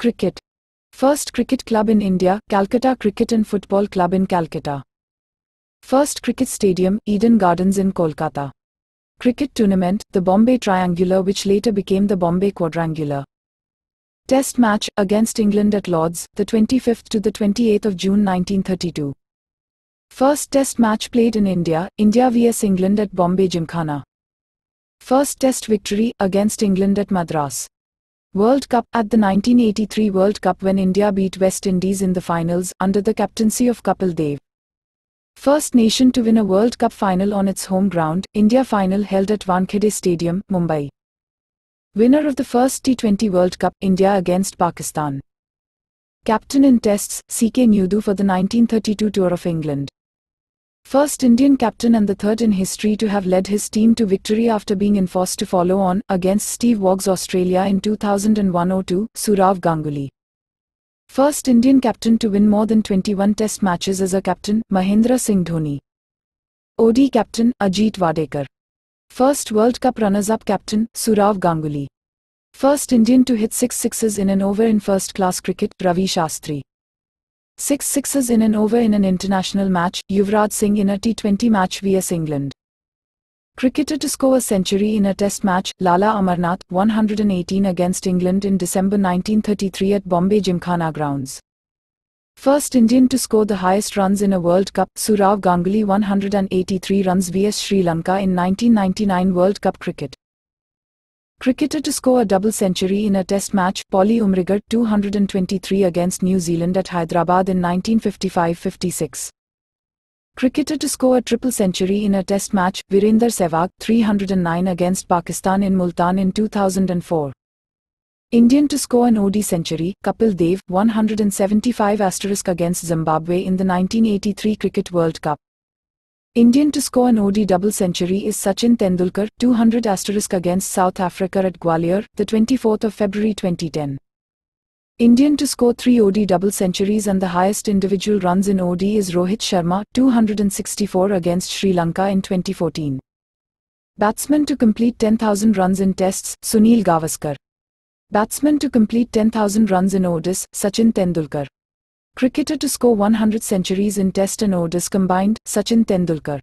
Cricket. First cricket club in India, Calcutta Cricket and Football Club in Calcutta. First cricket stadium, Eden Gardens in Kolkata. Cricket tournament, the Bombay Triangular which later became the Bombay Quadrangular. Test match, against England at Lord's, the 25th to the 28th of June 1932. First test match played in India, India vs England at Bombay Gymkhana. First test victory, against England at Madras. World Cup At the 1983 World Cup when India beat West Indies in the finals under the captaincy of Kapil Dev. First nation to win a World Cup final on its home ground, India final held at Wankhede Stadium, Mumbai. Winner of the first T20 World Cup, India against Pakistan. Captain in Tests, CK Newdu for the 1932 tour of England first Indian captain and the third in history to have led his team to victory after being enforced to follow on against Steve Woggs Australia in 2001-02, Surav Ganguly. First Indian captain to win more than 21 test matches as a captain, Mahendra Singh Dhoni. OD captain, Ajit Vadekar. First World Cup runners-up captain, Surav Ganguly. First Indian to hit six sixes in an over in first-class cricket, Ravi Shastri. Six sixes in an over in an international match, Yuvraj Singh in a T20 match vs England. Cricketer to score a century in a test match, Lala Amarnath, 118 against England in December 1933 at Bombay Gymkhana grounds. First Indian to score the highest runs in a World Cup, Surav Ganguly 183 runs vs Sri Lanka in 1999 World Cup cricket cricketer to score a double century in a test match, Polly Umrigar, 223 against New Zealand at Hyderabad in 1955-56. Cricketer to score a triple century in a test match, Virinder Sehwag 309 against Pakistan in Multan in 2004. Indian to score an OD century, Kapil Dev 175 against Zimbabwe in the 1983 Cricket World Cup. Indian to score an OD double century is Sachin Tendulkar, 200 asterisk against South Africa at Gwalior, the 24th of February 2010. Indian to score 3 OD double centuries and the highest individual runs in OD is Rohit Sharma, 264 against Sri Lanka in 2014. Batsman to complete 10,000 runs in tests, Sunil Gavaskar. Batsman to complete 10,000 runs in ODIs, Sachin Tendulkar. Cricketer to score 100 centuries in Test and Odis combined, Sachin Tendulkar.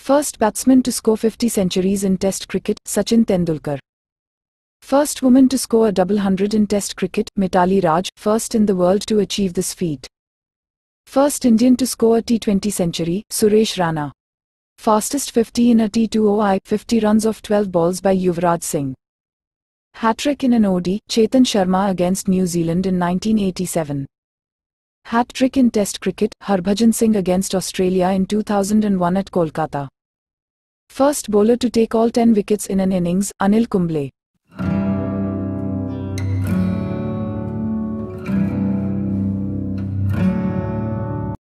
First batsman to score 50 centuries in Test cricket, Sachin Tendulkar. First woman to score a double hundred in Test cricket, Mitali Raj, first in the world to achieve this feat. First Indian to score a T20 century, Suresh Rana. Fastest 50 in at 20 T20I: 50 runs off 12 balls by Yuvraj Singh. Hat-trick in an OD, Chetan Sharma against New Zealand in 1987. Hat-trick in Test cricket, Harbhajan Singh against Australia in 2001 at Kolkata. First bowler to take all 10 wickets in an innings, Anil Kumble.